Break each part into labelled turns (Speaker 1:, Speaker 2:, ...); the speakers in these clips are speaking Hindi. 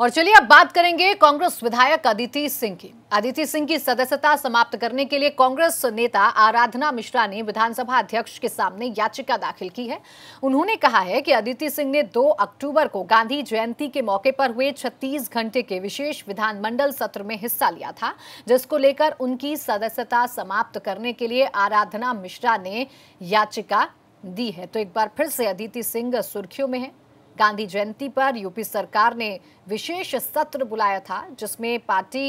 Speaker 1: और चलिए अब बात करेंगे कांग्रेस विधायक अदिति सिंह की अदिति सिंह की सदस्यता समाप्त करने के लिए कांग्रेस नेता आराधना मिश्रा ने विधानसभा अध्यक्ष के सामने याचिका दाखिल की है उन्होंने कहा है कि अदिति सिंह ने 2 अक्टूबर को गांधी जयंती के मौके पर हुए 36 घंटे के विशेष विधानमंडल सत्र में हिस्सा लिया था जिसको लेकर उनकी सदस्यता समाप्त करने के लिए आराधना मिश्रा ने याचिका दी है तो एक बार फिर से अदिति सिंह सुर्खियों में है गांधी जयंती पर यूपी सरकार ने विशेष सत्र बुलाया था जिसमें पार्टी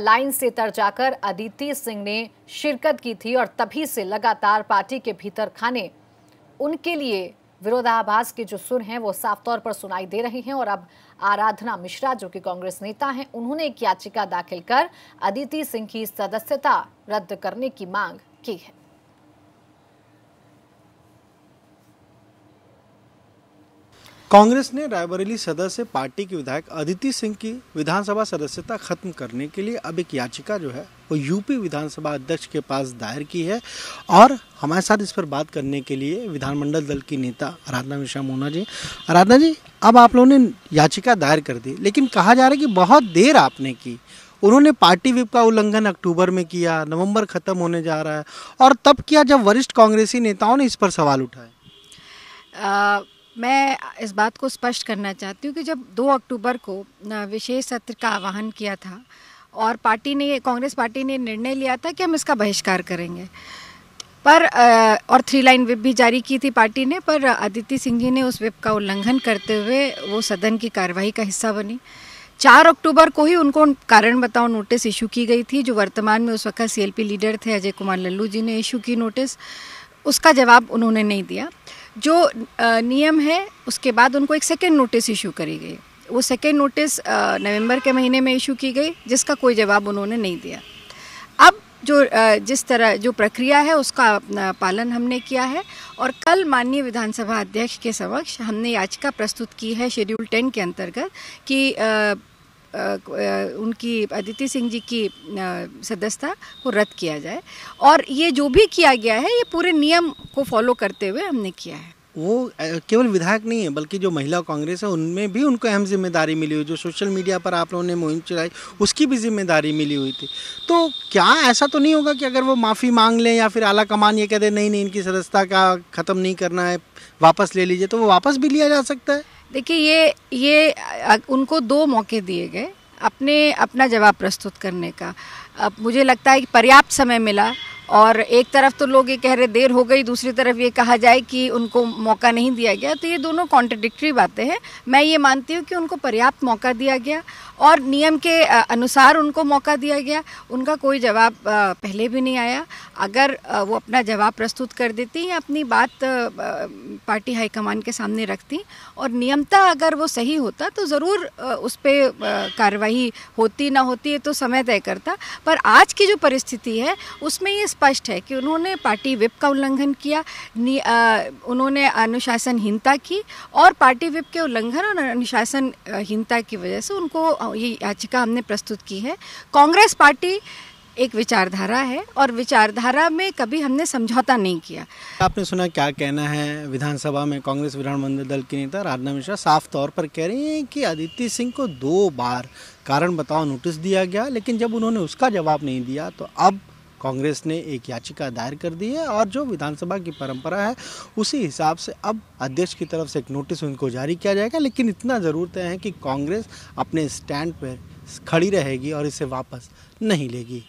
Speaker 1: लाइन से तर जाकर अदिति सिंह ने शिरकत की थी और तभी से लगातार पार्टी के भीतर खाने उनके लिए विरोधाभास के जो सुर हैं वो साफ तौर पर सुनाई दे रहे हैं और अब आराधना मिश्रा जो कि कांग्रेस नेता हैं उन्होंने एक याचिका दाखिल कर अदिति सिंह की सदस्यता रद्द करने की मांग की है
Speaker 2: कांग्रेस ने रायबरेली सदर से पार्टी के विधायक अदिति सिंह की विधानसभा सदस्यता खत्म करने के लिए अब एक याचिका जो है वो यूपी विधानसभा अध्यक्ष के पास दायर की है और हमारे साथ इस पर बात करने के लिए विधानमंडल दल की नेता आराधना मिश्रा मोना जी आराधना जी अब आप लोगों ने याचिका दायर कर दी लेकिन कहा जा रहा है कि बहुत देर आपने की उन्होंने पार्टी विप का उल्लंघन अक्टूबर में किया नवंबर खत्म होने जा रहा है और तब किया जब वरिष्ठ कांग्रेसी नेताओं ने इस पर सवाल उठाए
Speaker 3: मैं इस बात को स्पष्ट करना चाहती हूँ कि जब 2 अक्टूबर को विशेष सत्र का आह्वान किया था और पार्टी ने कांग्रेस पार्टी ने निर्णय लिया था कि हम इसका बहिष्कार करेंगे पर और थ्री लाइन विप भी जारी की थी पार्टी ने पर आदित्य सिंह जी ने उस विप का उल्लंघन करते हुए वो सदन की कार्यवाही का हिस्सा बनी चार अक्टूबर को ही उनको कारण बताओ नोटिस इशू की गई थी जो वर्तमान में उस वक्त सीएलपी लीडर थे अजय कुमार लल्लू जी ने इशू की नोटिस उसका जवाब उन्होंने नहीं दिया जो नियम है उसके बाद उनको एक सेकेंड नोटिस इशू करी गई वो सेकेंड नोटिस नवंबर के महीने में इशू की गई जिसका कोई जवाब उन्होंने नहीं दिया अब जो जिस तरह जो प्रक्रिया है उसका पालन हमने किया है और कल माननीय विधानसभा अध्यक्ष के समक्ष हमने याचिका प्रस्तुत की है शेड्यूल टेन के अंतर्गत कि उनकी अदिति सिंह जी की सदस्यता को रद्द किया जाए और ये जो भी किया गया है ये पूरे नियम को फॉलो करते हुए हमने किया है
Speaker 2: वो केवल विधायक नहीं है बल्कि जो महिला कांग्रेस है उनमें भी उनको अहम जिम्मेदारी मिली हुई जो सोशल मीडिया पर आप लोगों ने मुहिम चलाई उसकी भी जिम्मेदारी मिली हुई थी तो क्या ऐसा तो नहीं होगा कि अगर वो माफ़ी मांग लें या फिर आला कमान ये कह दे नहीं नहीं इनकी सदस्यता का ख़त्म नहीं करना है वापस ले लीजिए तो वो वापस भी लिया जा सकता है देखिए ये ये उनको दो
Speaker 3: मौके दिए गए अपने अपना जवाब प्रस्तुत करने का अब मुझे लगता है कि पर्याप्त समय मिला और एक तरफ तो लोग ये कह रहे देर हो गई दूसरी तरफ ये कहा जाए कि उनको मौका नहीं दिया गया तो ये दोनों कॉन्ट्रडिक्ट्री बातें हैं मैं ये मानती हूँ कि उनको पर्याप्त मौका दिया गया और नियम के अनुसार उनको मौका दिया गया उनका कोई जवाब पहले भी नहीं आया अगर वो अपना जवाब प्रस्तुत कर देती या अपनी बात पार्टी हाईकमान के सामने रखती और नियमता अगर वो सही होता तो ज़रूर उस पर कार्रवाई होती ना होती तो समय तय करता पर आज की जो परिस्थिति है उसमें ये स्पष्ट है कि उन्होंने पार्टी विप का उल्लंघन किया आ, उन्होंने अनुशासनहीनता की और पार्टी विप के उल्लंघन और अनुशासनहीनता की वजह से उनको ये याचिका हमने प्रस्तुत की है कांग्रेस पार्टी एक विचारधारा है और विचारधारा में कभी हमने समझौता नहीं किया
Speaker 2: आपने सुना क्या कहना है विधानसभा में कांग्रेस विधानमंडल दल की नेता राधना मिश्रा साफ तौर पर कह रही हैं कि आदित्य सिंह को दो बार कारण बताओ नोटिस दिया गया लेकिन जब उन्होंने उसका जवाब नहीं दिया तो अब कांग्रेस ने एक याचिका दायर कर दी है और जो विधानसभा की परंपरा है उसी हिसाब से अब अध्यक्ष की तरफ से एक नोटिस उनको जारी किया जाएगा लेकिन इतना ज़रूर तय है कि कांग्रेस अपने स्टैंड पर खड़ी रहेगी और इसे वापस नहीं लेगी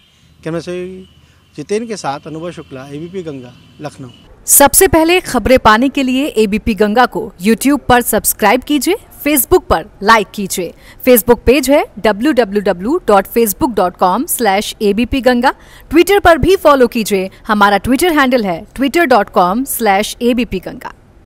Speaker 2: कैमरा सही जितेन के साथ अनुभव शुक्ला एबीपी गंगा लखनऊ
Speaker 1: सबसे पहले खबरें पाने के लिए एबीपी गंगा को यूट्यूब पर सब्सक्राइब कीजिए फेसबुक पर लाइक कीजिए फेसबुक पेज है www.facebook.com/abpganga ट्विटर पर भी फॉलो कीजिए हमारा ट्विटर हैंडल है twitter.com/abpganga